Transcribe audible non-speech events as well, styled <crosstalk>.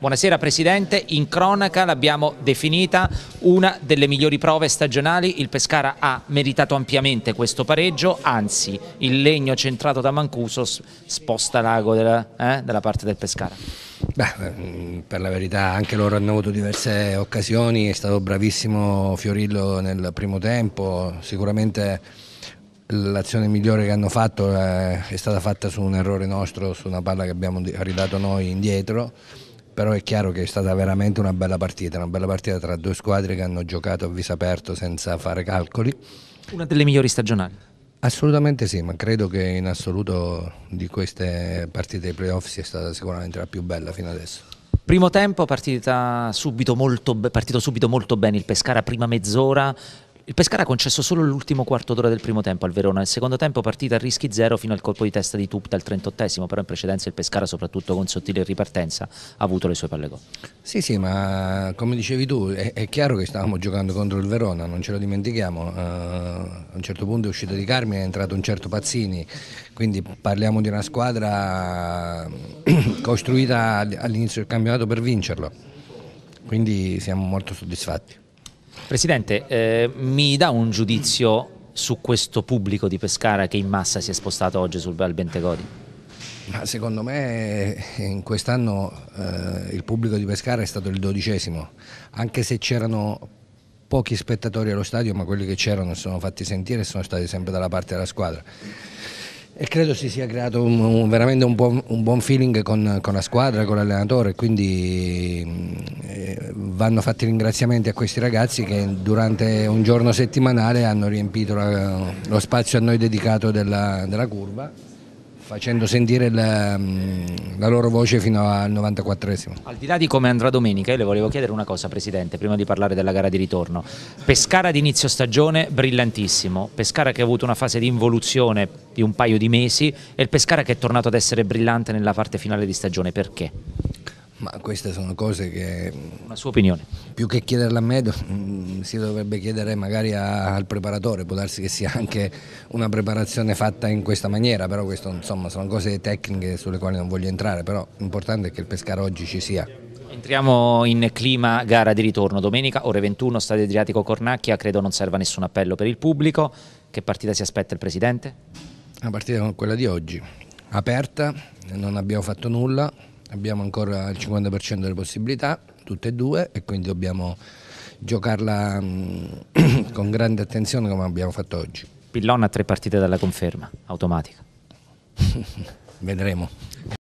Buonasera Presidente, in cronaca l'abbiamo definita una delle migliori prove stagionali, il Pescara ha meritato ampiamente questo pareggio, anzi il legno centrato da Mancuso sposta l'ago della, eh, della parte del Pescara. Beh, mm, per la verità anche loro hanno avuto diverse occasioni, è stato bravissimo Fiorillo nel primo tempo, sicuramente l'azione migliore che hanno fatto eh, è stata fatta su un errore nostro, su una palla che abbiamo ridato noi indietro però è chiaro che è stata veramente una bella partita, una bella partita tra due squadre che hanno giocato a viso aperto senza fare calcoli. Una delle migliori stagionali. Assolutamente sì, ma credo che in assoluto di queste partite dei playoff sia stata sicuramente la più bella fino adesso. Primo tempo, subito molto, partito subito molto bene il Pescara, prima mezz'ora, il Pescara ha concesso solo l'ultimo quarto d'ora del primo tempo al Verona, nel secondo tempo partita a rischi zero fino al colpo di testa di Tupta al 38esimo, però in precedenza il Pescara soprattutto con sottile ripartenza ha avuto le sue palle gol. Sì sì ma come dicevi tu è, è, chiaro che stavamo giocando contro il Verona, non ce lo dimentichiamo, uh, a un certo punto è uscito di Carmine, è entrato un certo Pazzini, quindi parliamo di una squadra eh, <clears throat> costruita all'inizio del campionato per vincerlo, quindi siamo molto soddisfatti. Presidente, eh, mi dà un giudizio su questo pubblico di Pescara che in massa si è spostato oggi sul Val Bentegodi? Ma secondo me in quest'anno eh, il pubblico di Pescara è stato il dodicesimo, anche se c'erano pochi spettatori allo stadio, ma quelli che c'erano sono fatti sentire e sono stati sempre dalla parte della squadra. E credo si sia creato un, un, veramente un buon, un buon feeling con, con, la squadra, con l'allenatore, quindi vanno fatti ringraziamenti a questi ragazzi che durante un giorno settimanale hanno riempito la, lo spazio a noi dedicato della, della curva facendo sentire la, la, loro voce fino al 94esimo. Al di là di come andrà domenica, io le volevo chiedere una cosa Presidente, prima di parlare della gara di ritorno. Pescara d'inizio stagione brillantissimo, Pescara che ha avuto una fase di involuzione di un paio di mesi e il Pescara che è tornato ad essere brillante nella parte finale di stagione, perché? Ma queste sono cose che... Una sua opinione. Più che chiederla a me, mm, si dovrebbe chiedere magari a, al preparatore, può darsi che sia anche una preparazione fatta in questa maniera, però questo, insomma, sono cose tecniche sulle quali non voglio entrare, però l'importante è che il pescare oggi ci sia. Entriamo in clima gara di ritorno, domenica ore 21, Stadio Adriatico Cornacchia, credo non serva nessun appello per il pubblico, che partita si aspetta il Presidente? La partita come quella di oggi, aperta, non abbiamo fatto nulla, abbiamo ancora il 50% delle possibilità, tutte e due, e quindi dobbiamo giocarla mm, <clears throat> con grande attenzione come abbiamo fatto oggi. Pillon a tre partite dalla conferma, automatica. <laughs> Vedremo.